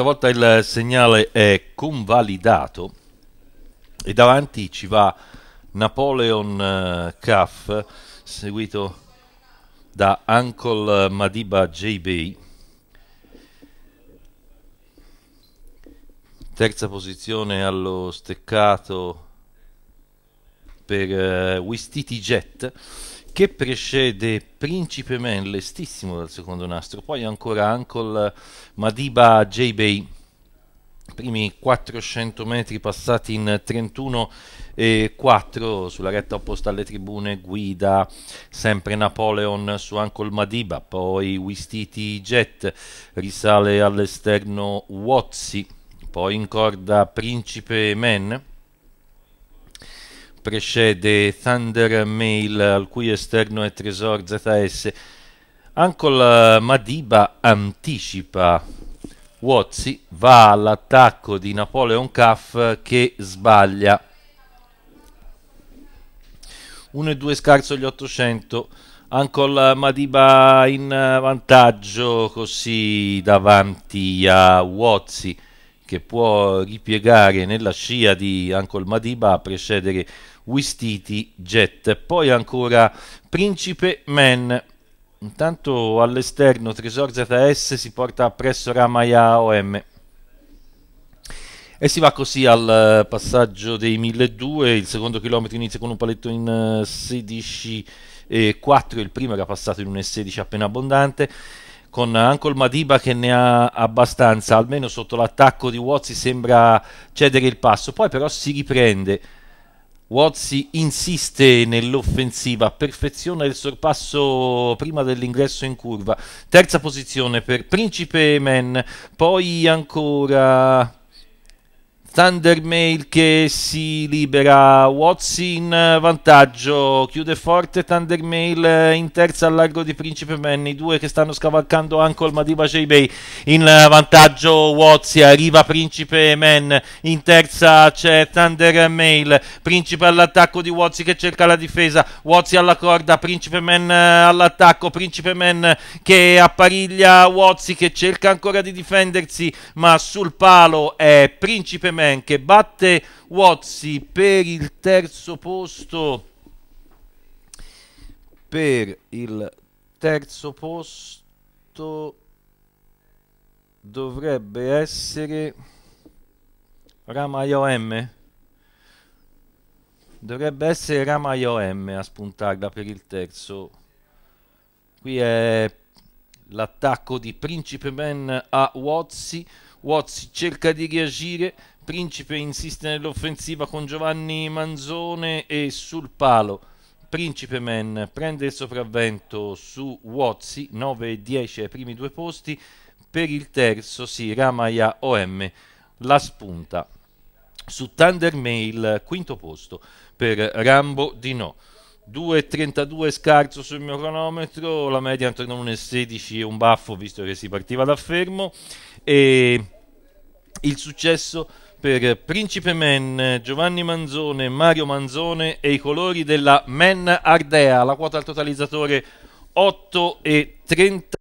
Stavolta il segnale è convalidato e davanti ci va Napoleon Cuff eh, seguito da Uncle Madiba JB. Terza posizione allo steccato per eh, Wistiti Jet che precede Principe Man, lestissimo dal secondo nastro, poi ancora Ancol, Madiba, J-Bay, primi 400 metri passati in 31 e 4 sulla retta opposta alle tribune guida sempre Napoleon su Ancol Madiba poi Wistiti Jet risale all'esterno Wozzi poi in corda Principe Man, precede Thunder Mail al cui esterno è Tresor ZS. Ancol eh, Madiba anticipa Wozzi, va all'attacco di Napoleon Caff che sbaglia. 1 e 2 scarso gli 800. Ancol eh, Madiba in eh, vantaggio così davanti a Wozzi che può ripiegare nella scia di Ancol Madiba a precedere Wistiti Jet, poi ancora Principe Man. Intanto all'esterno Tresor ZS si porta presso Ramaya OM. E si va così al eh, passaggio dei 1200, il secondo chilometro inizia con un paletto in 16 eh, e 4, il primo era passato in un 16 appena abbondante con Ancol Madiba che ne ha abbastanza, almeno sotto l'attacco di Wozzi sembra cedere il passo, poi però si riprende. Wozzi insiste nell'offensiva, perfeziona il sorpasso prima dell'ingresso in curva. Terza posizione per Principe Men, poi ancora Thunder Mail che si libera, Watts in vantaggio, chiude forte Thunder Mail eh, in terza al largo di Principe i due che stanno scavalcando Ancol ma Diva J-Bay in eh, vantaggio Watts, arriva Principe Man, in terza c'è Thunder Mail, Principe all'attacco di Watts che cerca la difesa, Watts alla corda, Principe Man eh, all'attacco, Principe Man che appariglia Watts che cerca ancora di difendersi ma sul palo è Principe Man Superman che batte Wozzi per il terzo posto per il terzo posto dovrebbe essere Ramaio M dovrebbe essere Ramaio M a spuntarla per il terzo qui è l'attacco di Principe Man a Wozzi Wozzi cerca di reagire Principe insiste nell'offensiva con Giovanni Manzone e sul palo. Principe Man prende il sopravvento su Wozzi, 9 e 10 ai primi due posti, per il terzo sì, Ramaya OM la spunta. Su Thunder Mail, quinto posto per Rambo Di No. 2,32 scarso sul mio cronometro, la media intorno a 1,16 e un baffo visto che si partiva da fermo e il successo per Principe Men, Giovanni Manzone, Mario Manzone e i colori della Men Ardea, la quota al totalizzatore 8 e 30.